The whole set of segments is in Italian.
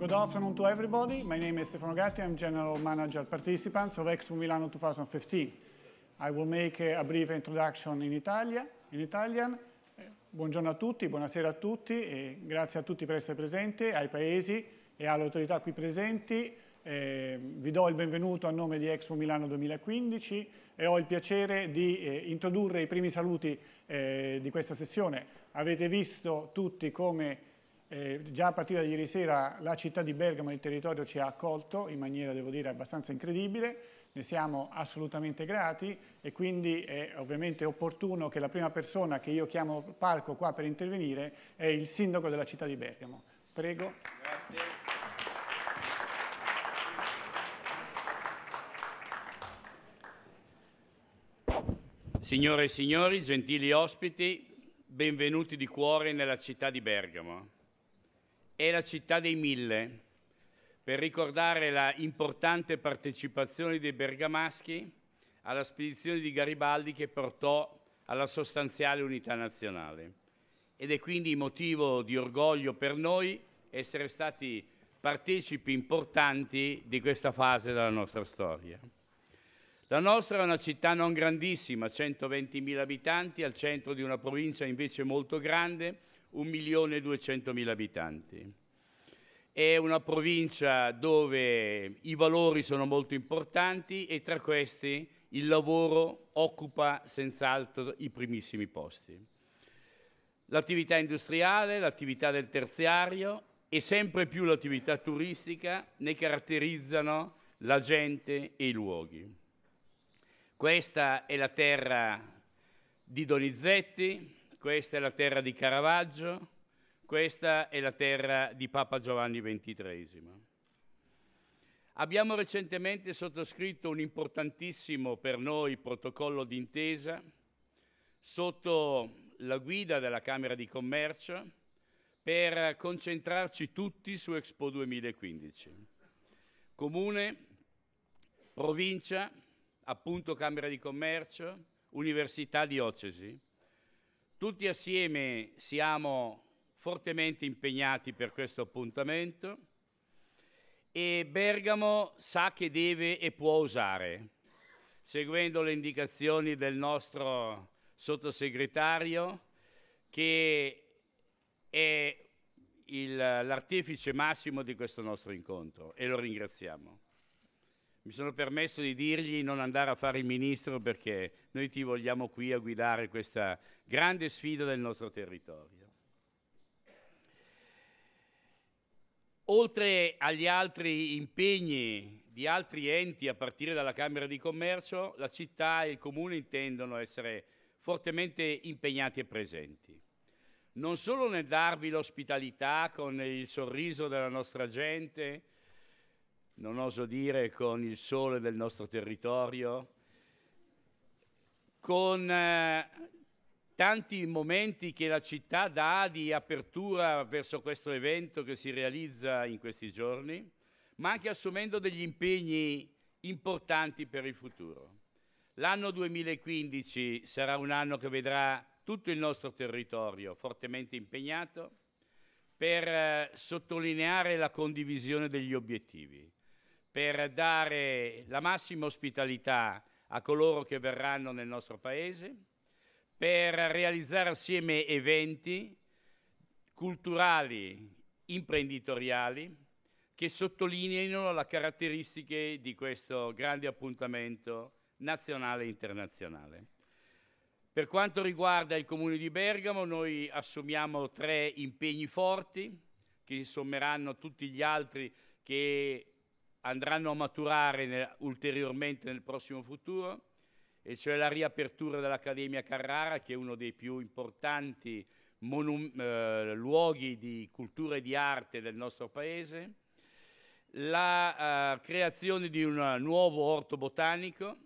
Good afternoon to everybody. My name is Stefano Gatti. I'm General Manager Participants of Expo Milano 2015. I will make a brief introduction in, Italia, in Italian. Buongiorno a tutti, buonasera a tutti e grazie a tutti per essere presenti, ai paesi e alle autorità qui presenti. Eh, vi do il benvenuto a nome di Expo Milano 2015 e ho il piacere di eh, introdurre i primi saluti eh, di questa sessione. Avete visto tutti come eh, già a partire da ieri sera la città di Bergamo e il territorio ci ha accolto in maniera, devo dire, abbastanza incredibile, ne siamo assolutamente grati e quindi è ovviamente opportuno che la prima persona che io chiamo palco qua per intervenire è il sindaco della città di Bergamo. Prego. Grazie. Signore e signori, gentili ospiti, benvenuti di cuore nella città di Bergamo è la città dei mille, per ricordare la importante partecipazione dei bergamaschi alla spedizione di Garibaldi che portò alla sostanziale unità nazionale. Ed è quindi motivo di orgoglio per noi essere stati partecipi importanti di questa fase della nostra storia. La nostra è una città non grandissima, 120.000 abitanti, al centro di una provincia invece molto grande, 1.200.000 abitanti. È una provincia dove i valori sono molto importanti e tra questi il lavoro occupa senz'altro i primissimi posti. L'attività industriale, l'attività del terziario e sempre più l'attività turistica ne caratterizzano la gente e i luoghi. Questa è la terra di Donizetti, questa è la terra di Caravaggio, questa è la terra di Papa Giovanni XXIII. Abbiamo recentemente sottoscritto un importantissimo per noi protocollo d'intesa sotto la guida della Camera di Commercio per concentrarci tutti su Expo 2015. Comune, provincia, appunto Camera di Commercio, Università Diocesi tutti assieme siamo fortemente impegnati per questo appuntamento e Bergamo sa che deve e può usare, seguendo le indicazioni del nostro sottosegretario che è l'artefice massimo di questo nostro incontro e lo ringraziamo mi sono permesso di dirgli non andare a fare il ministro perché noi ti vogliamo qui a guidare questa grande sfida del nostro territorio. Oltre agli altri impegni di altri enti a partire dalla Camera di Commercio, la città e il comune intendono essere fortemente impegnati e presenti. Non solo nel darvi l'ospitalità con il sorriso della nostra gente, non oso dire con il sole del nostro territorio, con eh, tanti momenti che la città dà di apertura verso questo evento che si realizza in questi giorni, ma anche assumendo degli impegni importanti per il futuro. L'anno 2015 sarà un anno che vedrà tutto il nostro territorio fortemente impegnato per eh, sottolineare la condivisione degli obiettivi per dare la massima ospitalità a coloro che verranno nel nostro Paese, per realizzare assieme eventi culturali, imprenditoriali, che sottolineino le caratteristiche di questo grande appuntamento nazionale e internazionale. Per quanto riguarda il Comune di Bergamo, noi assumiamo tre impegni forti, che sommeranno tutti gli altri che andranno a maturare nel, ulteriormente nel prossimo futuro, e cioè la riapertura dell'Accademia Carrara, che è uno dei più importanti eh, luoghi di cultura e di arte del nostro paese, la eh, creazione di un nuovo orto botanico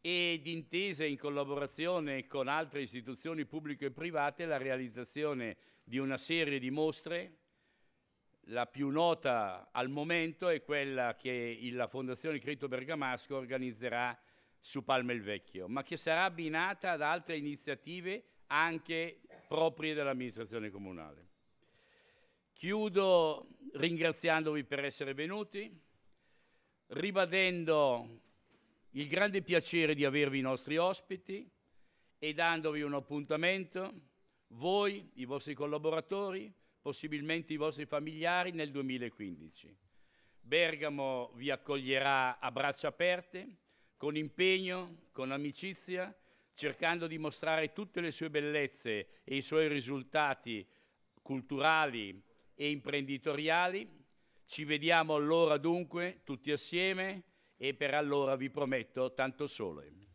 e d'intesa in collaborazione con altre istituzioni pubbliche e private la realizzazione di una serie di mostre la più nota al momento è quella che la Fondazione Credito Bergamasco organizzerà su Palma il Vecchio, ma che sarà abbinata ad altre iniziative anche proprie dell'amministrazione comunale. Chiudo ringraziandovi per essere venuti, ribadendo il grande piacere di avervi i nostri ospiti e dandovi un appuntamento, voi, i vostri collaboratori, possibilmente i vostri familiari nel 2015. Bergamo vi accoglierà a braccia aperte, con impegno, con amicizia, cercando di mostrare tutte le sue bellezze e i suoi risultati culturali e imprenditoriali. Ci vediamo allora dunque tutti assieme e per allora vi prometto tanto sole.